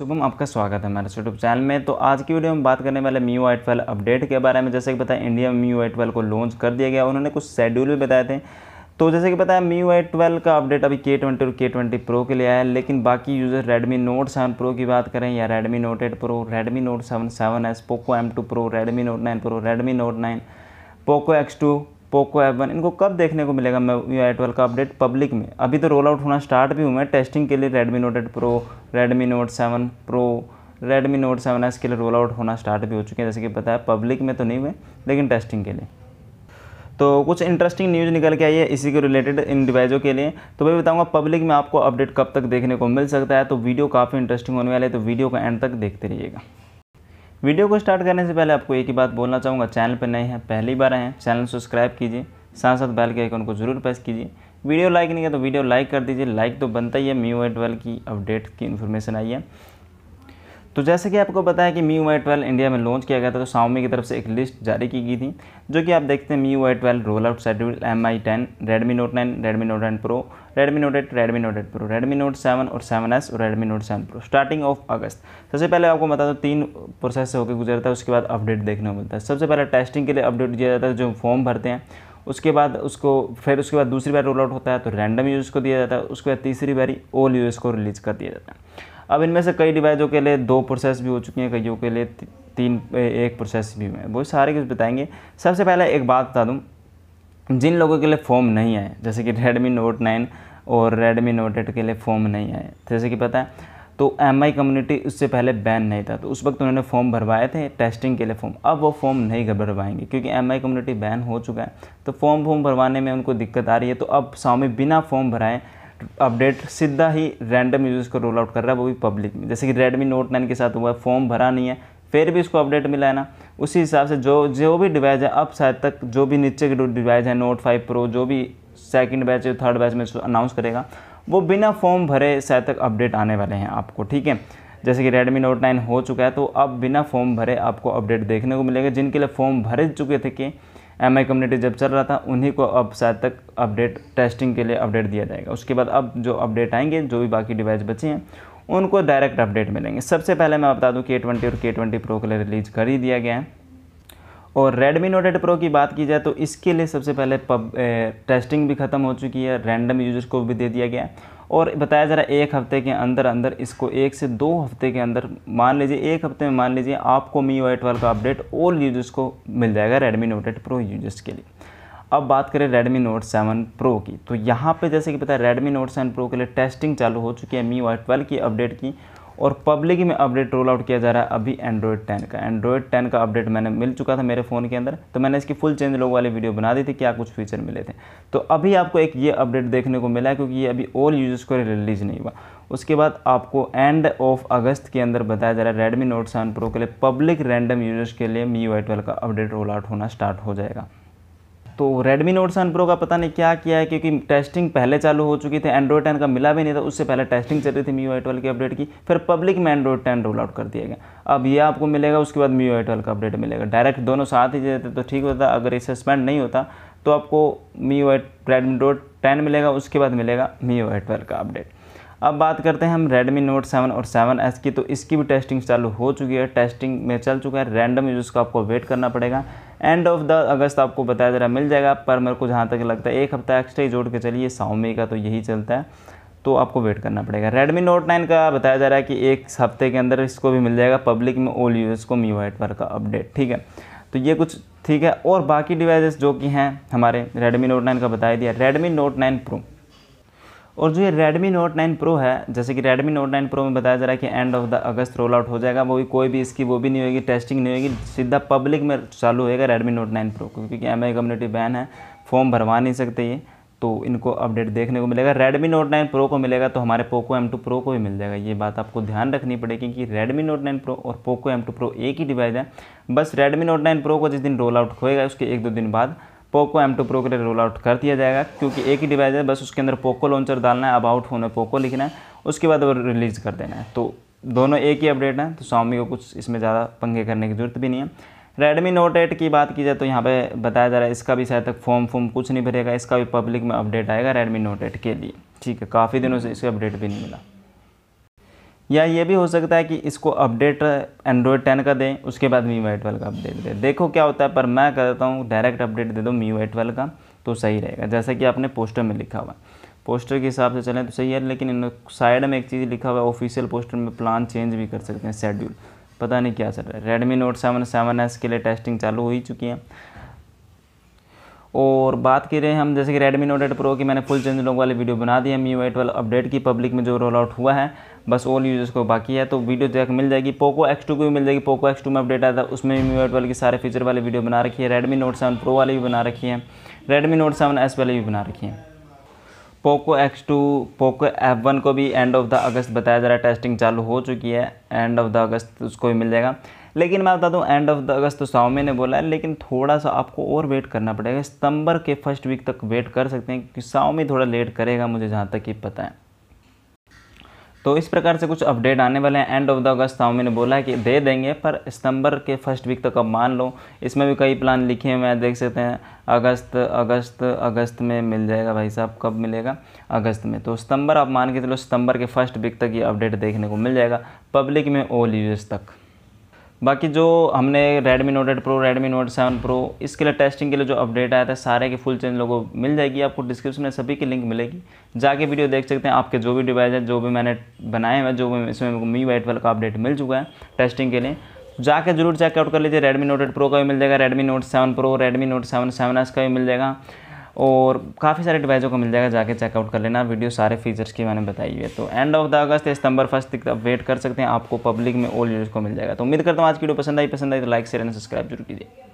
शुभम आपका स्वागत है हमारे यूट्यूब चैनल में तो आज की वीडियो में बात करने वाले मी आई ट्वेल्व अपडेट के बारे में जैसे कि बताया इंडिया में मी आई ट्वेल्व को लॉन्च कर दिया गया उन्होंने कुछ शेड्यूल भी बताए थे तो जैसे कि बताया मी आई ट्वेल्व का अपडेट अभी के ट्वेंटी और के ट्वेंटी प्रो के लिए आया है लेकिन बाकी user Redmi Note seven pro की बात करें या Redmi Note eight pro Redmi Note seven seven S Poco M two pro Redmi Note nine pro Redmi Note nine Poco X two Poco F one इनको कब देखने को मिलेगा MIUI twelve का अपडेट पब्लिक में अभी तो role out होना स्टार्ट भी हुआ है टेस्टिंग के लिए Redmi Note eight pro Redmi Note seven pro Redmi Note seven S के लिए रोल आउट होना स्टार्ट भी हो चुके हैं जैसे कि पता है पब्लिक में तो नहीं हुए लेकिन टेस्टिंग के लिए तो कुछ इंटरेस्टिंग न्यूज़ निकल के आई है इसी के रिलेटेड इन डिवाइजों के लिए तो मैं बताऊंगा पब्लिक में आपको अपडेट कब तक देखने को मिल सकता है तो वीडियो काफ़ी इंटरेस्टिंग होने वाली है तो वीडियो का एंड तक देखते रहिएगा वीडियो को स्टार्ट करने से पहले आपको एक ही बात बोलना चाहूँगा चैनल पर नए हैं पहली बार आए हैं चैनल सब्सक्राइब कीजिए साथ साथ बैल के आइकन को जरूर प्रेस कीजिए वीडियो लाइक नहीं किया तो वीडियो लाइक कर दीजिए लाइक तो बनता ही है म्यू एट की अपडेट की इन्फॉर्मेशन आई है तो जैसे कि आपको पता है कि मी वाई ट्वेल्व इंडिया में लॉन्च किया गया था तो शाओमी की तरफ से एक लिस्ट जारी की गई थी जो कि आप देखते हैं MIUI twelve roll out schedule M I ten Redmi Note nine Redmi Note nine pro Redmi Note eight Redmi Note eight pro Redmi Note seven और सेवन एस और Redmi Note seven pro starting of August सबसे पहले आपको बता दो तीन process से होकर गुजरता है उसके बाद अपडेट देखने को मिलता है सबसे पहले टेस्टिंग के लिए अपडेट दिया जाता है जो फॉर्म भरते हैं उसके बाद उसको फिर उसके बाद दूसरी बार रोल आउट होता है तो रैंडम यूज़ को दिया जाता है उसके बाद तीसरी बारी ओल यूज़ को रिलीज़ कर दिया जाता है अब इनमें से कई डिवाइसों के लिए दो प्रोसेस भी हो चुकी हैं कईयों के लिए तीन एक प्रोसेस भी हुए वो सारे कुछ बताएंगे सबसे पहले एक बात बता दूँ जिन लोगों के लिए फॉर्म नहीं आए जैसे कि रेडमी नोट नाइन और रेडमी नोट एट के लिए फॉर्म नहीं आए जैसे कि पता है तो एम आई कम्युनिटी उससे पहले बैन नहीं था तो उस वक्त उन्होंने फॉर्म भरवाए थे टेस्टिंग के लिए फॉर्म अब वो फॉर्म नहीं भरवाएंगे क्योंकि एम आई कम्युनिटी बैन हो चुका है तो फॉर्म फॉर्म भरवाने में उनको दिक्कत आ रही है तो अब स्वामी बिना फॉर्म भराए अपडेट सीधा ही रैंडम यूज़ को रोल आउट कर रहा है वो भी पब्लिक में जैसे कि रेडमी नोट नाइन के साथ हुआ है फॉर्म भरा नहीं है फिर भी इसको अपडेट मिला है ना उसी हिसाब से जो जो भी डिवाइस है अब शायद तक जो भी नीचे के डिवाइस है नोट फाइव प्रो जो भी सेकेंड बैच या थर्ड बैच में अनाउंस करेगा वो बिना फॉर्म भरे शायद तक अपडेट आने वाले हैं आपको ठीक है जैसे कि Redmi Note 9 हो चुका है तो अब बिना फॉर्म भरे आपको अपडेट देखने को मिलेगा जिनके लिए फॉर्म भरे चुके थे कि एम आई कम्युनिटी जब चल रहा था उन्हीं को अब शायद तक अपडेट टेस्टिंग के लिए अपडेट दिया जाएगा उसके बाद अब जो अपडेट आएंगे जो भी बाकी डिवाइस बचे हैं उनको डायरेक्ट अपडेट मिलेंगे सबसे पहले मैं बता दूं के ट्वेंटी और के ट्वेंटी प्रो के लिए रिलीज़ कर ही दिया गया है और Redmi Note 8 Pro की बात की जाए तो इसके लिए सबसे पहले पब ए, टेस्टिंग भी ख़त्म हो चुकी है रैंडम यूजर्स को भी दे दिया गया है और बताया जा रहा है एक हफ्ते के अंदर अंदर इसको एक से दो हफ्ते के अंदर मान लीजिए एक हफ्ते में मान लीजिए आपको मी वाई ट्वेल्व का अपडेट ऑल यूजर्स को मिल जाएगा Redmi Note eight pro users के लिए अब बात करें रेडमी नोट सेवन प्रो की तो यहाँ पे जैसे कि पता है रेडमी नोट सेवन प्रो के लिए टेस्टिंग चालू हो चुकी है मी वाई ट्वेल्व की अपडेट की और पब्लिक में अपडेट रोल आउट किया जा रहा है अभी एंड्रॉयड टेन का एंड्रॉयड टेन का अपडेट मैंने मिल चुका था मेरे फ़ोन के अंदर तो मैंने इसकी फुल चेंज लोग वाली वीडियो बना दी थी क्या कुछ फीचर मिले थे तो अभी आपको एक ये अपडेट देखने को मिला क्योंकि ये अभी ऑल यूजर्स को रिलीज़ नहीं हुआ उसके बाद आपको एंड ऑफ अगस्त के अंदर बताया जा रहा है रेडमी नोट सेवन प्रो के लिए पब्लिक रैंडम यूजर्स के लिए मी वाई ट्वेल्व का अपडेट रोल आउट होना स्टार्ट हो जाएगा तो Redmi Note सेवन Pro का पता नहीं क्या किया है क्योंकि टेस्टिंग पहले चालू हो चुकी थी एंड्रॉयड टेन का मिला भी नहीं था उससे पहले टेस्टिंग चल रही थी MIUI 12 की अपडेट की फिर पब्लिक में एंड्रॉयड टेन रोल आउट कर दिया गया अब ये आपको मिलेगा उसके बाद MIUI 12 का अपडेट मिलेगा डायरेक्ट दोनों साथ ही देते तो ठीक होता अगर ये सस्पेंड नहीं होता तो आपको MIUI Redmi Note टेन मिलेगा उसके बाद मिलेगा MIUI 12 का अपडेट अब बात करते हैं हम Redmi Note 7 और 7s की तो इसकी भी टेस्टिंग चालू हो चुकी है टेस्टिंग में चल चुका है रैंडम यूज़ का आपको वेट करना पड़ेगा एंड ऑफ द अगस्त आपको बताया ज़रा मिल जाएगा पर मेरे को जहाँ तक लगता है एक हफ्ता एक्स्ट्रा ही जोड़ के चलिए साउमी का तो यही चलता है तो आपको वेट करना पड़ेगा Redmi Note 9 का बताया जा रहा है कि एक हफ्ते के अंदर इसको भी मिल जाएगा पब्लिक में ओल यूज़र्स को मी वाइट का अपडेट ठीक है तो ये कुछ ठीक है और बाकी डिवाइसेस जो कि हैं हमारे Redmi Note 9 का बताया दिया Redmi Note 9 Pro और जो ये Redmi Note 9 Pro है जैसे कि Redmi Note 9 Pro में बताया जा रहा है कि end of the August roll out हो जाएगा वो भी कोई भी इसकी वो भी नहीं होगी टेस्टिंग नहीं होगी सीधा पब्लिक में चालू होएगा Redmi Note 9 Pro क्योंकि एम आई कम्युनिटी बैन है फॉर्म भरवा नहीं सकते ये तो इनको अपडेट देखने को मिलेगा Redmi Note 9 Pro को मिलेगा तो हमारे Poco M2 Pro को भी मिल जाएगा ये बात आपको ध्यान रखनी पड़ेगी कि Redmi Note 9 Pro और Poco M2 Pro एक ही डिवाइस है बस Redmi Note 9 Pro को जिस दिन रोल आउट होएगा उसके एक दो दिन बाद पोको एम टू प्रो के लिए रोल आउट कर दिया जाएगा क्योंकि एक ही डिवाइस है बस उसके अंदर पोको लॉन्चर डालना है अबाउट फोन में पोको लिखना है उसके बाद वो रिलीज़ कर देना है तो दोनों एक ही अपडेट हैं तो स्वामी को कुछ इसमें ज़्यादा पंगे करने की ज़रूरत भी नहीं है रेडमी नोट एट की बात की जाए तो यहाँ पे बताया जा रहा है इसका भी शायद तक फॉर्म फॉर्म कुछ नहीं भरेगा इसका भी पब्लिक में अपडेट आएगा रेडमी नोट एट के लिए ठीक है काफ़ी दिनों से इसका अपडेट भी नहीं मिला या ये भी हो सकता है कि इसको अपडेट एंड्रॉयड टेन का दें उसके बाद मी वाई ट्वेल्व का अपडेट दें देखो क्या होता है पर मैं कहता हूँ डायरेक्ट अपडेट दे दो मी वाई ट्वेल्व का तो सही रहेगा जैसा कि आपने पोस्टर में लिखा हुआ पोस्टर के हिसाब से चलें तो सही है लेकिन इन साइड में एक चीज़ लिखा हुआ है ऑफिशियल पोस्टर में प्लान चेंज भी कर सकते हैं शेड्यूल पता नहीं क्या चल रहा है Redmi Note seven seven S के लिए टेस्टिंग चालू हो ही चुकी है और बात की रहे हम जैसे कि Redmi Note 8 Pro की मैंने फुल चेंज लोग वाली वीडियो बना दी है मी वाई अपडेट की पब्लिक में जो रोल आउट हुआ है बस ऑल यूजर्स को बाकी है तो वीडियो देख मिल जाएगी पोको एक्स टू भी मिल जाएगी पोको एक्स टू में अपडेट आया था उसमें भी मी वाई के सारे फीचर वाले वीडियो बना रखी है रेडमी नोट सेवन प्रो वाली भी बना रखी है रेडमी नोट सेवन एस वाली भी बना रखी है Poco X two Poco F one को भी एंड ऑफ द अगस्त बताया जा रहा है टेस्टिंग चालू हो चुकी है एंड ऑफ द अगस्त उसको भी मिल जाएगा लेकिन मैं बता दूं एंड ऑफ द अगस्त तो में ने बोला है लेकिन थोड़ा सा आपको और वेट करना पड़ेगा सितंबर के फर्स्ट वीक तक वेट कर सकते हैं क्योंकि में थोड़ा लेट करेगा मुझे जहाँ तक ये पता है तो इस प्रकार से कुछ अपडेट आने वाले हैं एंड ऑफ द अगस्त था मैंने बोला है कि दे देंगे पर सितंबर के फर्स्ट वीक तक अब मान लो इसमें भी कई प्लान लिखे हुए हैं देख सकते हैं अगस्त अगस्त अगस्त में मिल जाएगा भाई साहब कब मिलेगा अगस्त में तो सितंबर आप मान के चलो सितंबर के फर्स्ट वीक तक ये अपडेट देखने को मिल जाएगा पब्लिक में ओल यूज तक बाकी जो हमने Redmi Note 8 Pro, Redmi Note 7 Pro इसके लिए टेस्टिंग के लिए जो अपडेट आया था सारे के फुल चेंज लोगों मिल जाएगी आपको डिस्क्रिप्शन में सभी की लिंक मिलेगी जाके वीडियो देख सकते हैं आपके जो भी डिवाइस है जो भी मैंने बनाए हैं जो भी इसमें मी वाइट वाला का अपडेट मिल चुका है टेस्टिंग के लिए जाके जरूर चेकआउट कर लीजिए रेडमी नोट एट प्रो का भी मिल जाएगा Note seven pro Redmi Note seven seven 7s का भी मिल जाएगा और काफ़ी सारे डिवाइसों को मिल जाएगा जाके चेकआउट कर लेना वीडियो सारे फीचर्स की मैंने बताई है तो एंड ऑफ द अगस्त सितंबर फर्स्ट तक आप वेट कर सकते हैं आपको पब्लिक में ओल्ड यूज़ को मिल जाएगा तो उम्मीद करता हूँ आज की वीडियो पसंद आई पसंद आई तो लाइक शेयर एंड सब्सक्राइब जरूर कीजिए